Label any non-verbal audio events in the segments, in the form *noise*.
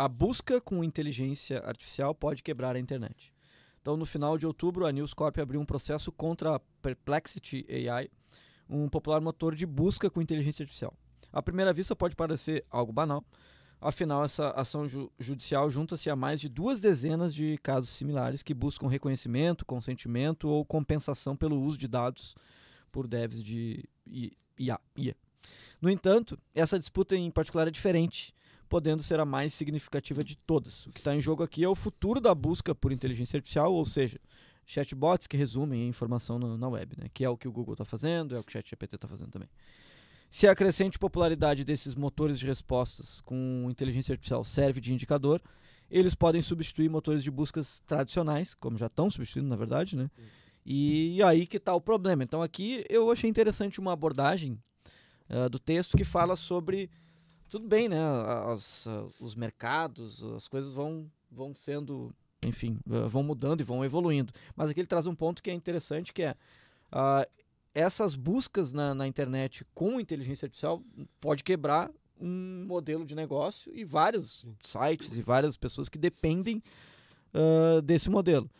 a busca com inteligência artificial pode quebrar a internet. Então, no final de outubro, a News Corp abriu um processo contra a Perplexity AI, um popular motor de busca com inteligência artificial. À primeira vista, pode parecer algo banal, afinal, essa ação ju judicial junta-se a mais de duas dezenas de casos similares que buscam reconhecimento, consentimento ou compensação pelo uso de dados por devs de IA. IA. No entanto, essa disputa em particular é diferente, podendo ser a mais significativa de todas. O que está em jogo aqui é o futuro da busca por inteligência artificial, ou seja, chatbots que resumem a informação no, na web, né? que é o que o Google está fazendo, é o que o ChatGPT está fazendo também. Se a crescente popularidade desses motores de respostas com inteligência artificial serve de indicador, eles podem substituir motores de buscas tradicionais, como já estão substituindo, na verdade, né? E aí que está o problema. Então aqui eu achei interessante uma abordagem ah, do texto que fala sobre tudo bem, né? As, ah, os mercados, as coisas vão, vão sendo, enfim, ah, vão mudando e vão evoluindo. Mas aqui ele traz um ponto que é interessante, que é uh, essas buscas na, na, internet com inteligência artificial pode quebrar um modelo de negócio e vários sites e várias pessoas que dependem uh, desse modelo.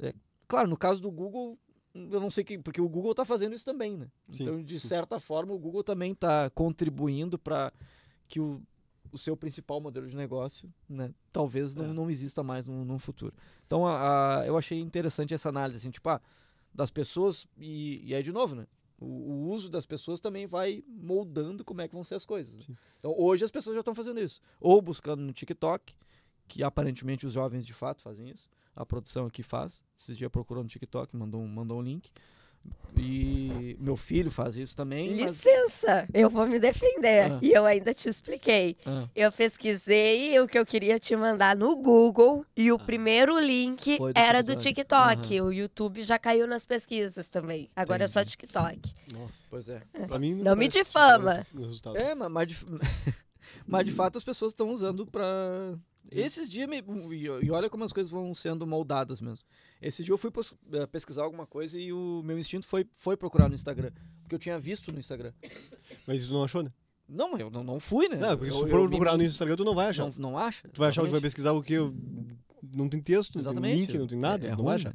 É, claro, no caso do Google eu não sei que porque o Google está fazendo isso também, né? Sim, então, de certa forma, o Google também está contribuindo para que o, o seu principal modelo de negócio, né, talvez não, é. não exista mais no, no futuro. Então, a, a, eu achei interessante essa análise, assim, tipo, ah, das pessoas, e, e aí de novo, né? O, o, uso das pessoas também vai moldando como é que vão ser as coisas. Né? Então, hoje as pessoas já estão fazendo isso. Ou buscando no TikTok, que aparentemente os jovens de fato fazem isso. A produção aqui faz. Esses dias procurou no TikTok, mandou um, mandou um link. E meu filho faz isso também. Licença, mas... eu vou me defender. Ah. E eu ainda te expliquei. Ah. Eu pesquisei o que eu queria te mandar no Google e o ah. primeiro link do era do TikTok. Uhum. O YouTube já caiu nas pesquisas também. Agora Entendi. é só TikTok. Nossa, pois é. é. Pra mim não, não me difama. É, mas de... mas de *laughs* hum. fato as pessoas estão usando para esses dias, me, e olha como as coisas vão sendo moldadas mesmo. Esse dia eu fui eh, pesquisar alguma coisa e o meu instinto foi, foi procurar no Instagram. Porque eu tinha visto no Instagram. Mas tu não achou, né? Não, eu não, não fui, né? Não, porque se tu for eu, procurar me... no Instagram, tu não vai achar. Não, não acha. Tu vai exatamente. achar que vai pesquisar o que? Eu... Não tem texto, não tem link, não tem nada, é, é não ruim, acha. Né?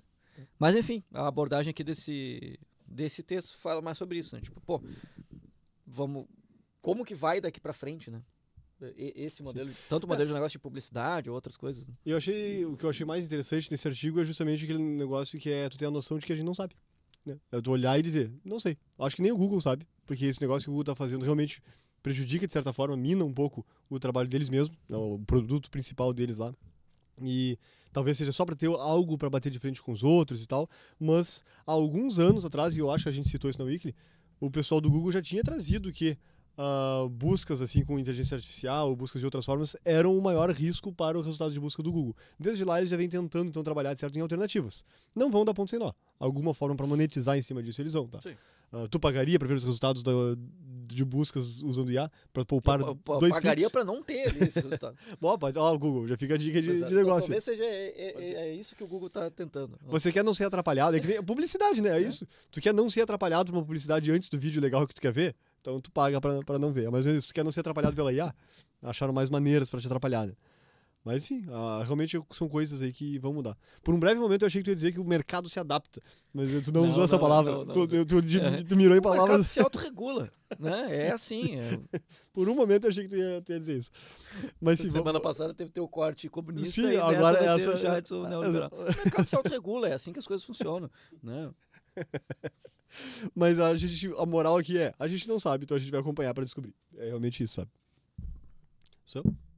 Mas enfim, a abordagem aqui desse, desse texto fala mais sobre isso, né? Tipo, pô, vamos. Como que vai daqui pra frente, né? esse modelo, Sim. tanto o modelo é. de negócio de publicidade ou outras coisas. Eu achei, o que eu achei mais interessante nesse artigo é justamente aquele negócio que é tu ter a noção de que a gente não sabe. Né? É tu olhar e dizer, não sei. Acho que nem o Google sabe, porque esse negócio que o Google está fazendo realmente prejudica, de certa forma, mina um pouco o trabalho deles mesmo, né, o produto principal deles lá. E talvez seja só para ter algo para bater de frente com os outros e tal, mas há alguns anos atrás, e eu acho que a gente citou isso na Weekly, o pessoal do Google já tinha trazido que uh, buscas assim com inteligência artificial buscas de outras formas eram o maior risco para o resultado de busca do Google. Desde lá eles já vêm tentando então trabalhar de certo em alternativas. Não vão dar ponto sem nó. Alguma forma para monetizar em cima disso eles vão, tá? Uh, tu pagaria para ver os resultados da, de buscas usando IA para poupar eu, eu, eu dois pagaria para não ter esse resultado. *laughs* Bom, ó, o Google, já fica a dica de, de então, negócio. Talvez seja é, é, é, é, isso que o Google está tentando. Você quer não ser atrapalhado, é que publicidade, né? É, é, isso. Tu quer não ser atrapalhado por uma publicidade antes do vídeo legal que tu quer ver? Então tu paga para não ver. Mas se tu quer não ser atrapalhado pela IA, acharam mais maneiras para te atrapalhar. Né? Mas sim, ah, realmente são coisas aí que vão mudar. Por um breve momento eu achei que tu ia dizer que o mercado se adapta, mas tu não, não usou não, essa palavra. Não, tu, tu, tu, é. tu, mirou em palavras. O mercado se autorregula, né? *laughs* É assim. É... Por um momento eu achei que tu ia, tu ia dizer isso. Mas sim, semana vamos... passada teve teu corte comunista sim, e agora essa... já é... *laughs* O mercado se autorregula, é assim que as coisas funcionam, né? *laughs* Mas a gente, a moral aqui é, a gente não sabe, então a gente vai acompanhar para descobrir. É realmente isso, sabe? So?